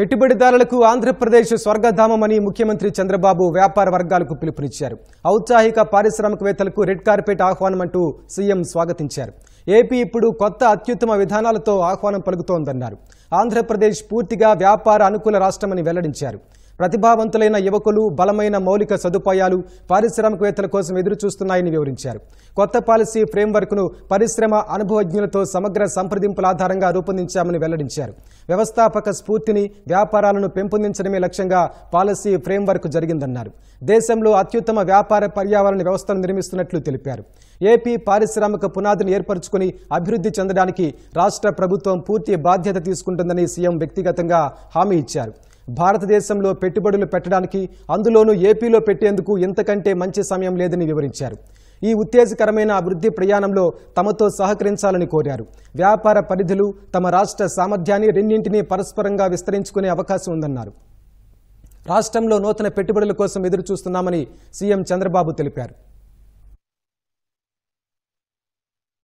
పెట్టుబడిదారులకు ఆంధ్రప్రదేశ్ స్వర్గధామం అని ముఖ్యమంత్రి చంద్రబాబు వ్యాపార వర్గాలకు పిలుపునిచ్చారు ఔత్సాహిక పారిశ్రామికవేత్తలకు రెడ్ కార్పెట్ ఆహ్వానం అంటూ సీఎం స్వాగతించారు ఏపీ ఇప్పుడు కొత్త అత్యుత్తమ విధానాలతో ఆహ్వానం పలుకుతోందన్నారు ఆంధ్రప్రదేశ్ పూర్తిగా వ్యాపార అనుకూల రాష్ట్రమని వెల్లడించారు ప్రతిభావంతులైన యువకులు బలమైన మౌలిక సదుపాయాలు పారిశ్రామికవేత్తల కోసం ఎదురుచూస్తున్నాయని వివరించారు కొత్త పాలసీ ఫ్రేమ్వర్క్ను పరిశ్రమ అనుభవజ్ఞులతో సమగ్ర సంప్రదింపుల ఆధారంగా రూపొందించామని వెల్లడించారు వ్యవస్థాపక స్ఫూర్తిని వ్యాపారాలను పెంపొందించడమే లక్ష్యంగా పాలసీ ఫ్రేమ్వర్క్ జరిగిందన్నారు దేశంలో అత్యుత్తమ వ్యాపార పర్యావరణ వ్యవస్థను నిర్మిస్తున్నట్లు తెలిపారు ఏపీ పారిశ్రామిక పునాదిని ఏర్పరచుకుని అభివృద్ధి చెందడానికి రాష్ట్ర ప్రభుత్వం పూర్తి బాధ్యత తీసుకుంటుందని సీఎం వ్యక్తిగతంగా హామీ ఇచ్చారు భారతదేశంలో పెట్టుబడులు పెట్టడానికి అందులోనూ ఏపీలో పెట్టేందుకు ఇంతకంటే మంచి సమయం లేదని వివరించారు ఈ ఉత్తేజకరమైన అభివృద్ధి ప్రయాణంలో తమతో సహకరించాలని కోరారు వ్యాపార పరిధులు తమ రాష్ట్ర సామర్థ్యాన్ని రెండింటినీ పరస్పరంగా విస్తరించుకునే అవకాశం ఉందన్నారు రాష్ట్రంలో నూతన పెట్టుబడుల కోసం ఎదురుచూస్తున్నామని సీఎం చంద్రబాబు తెలిపారు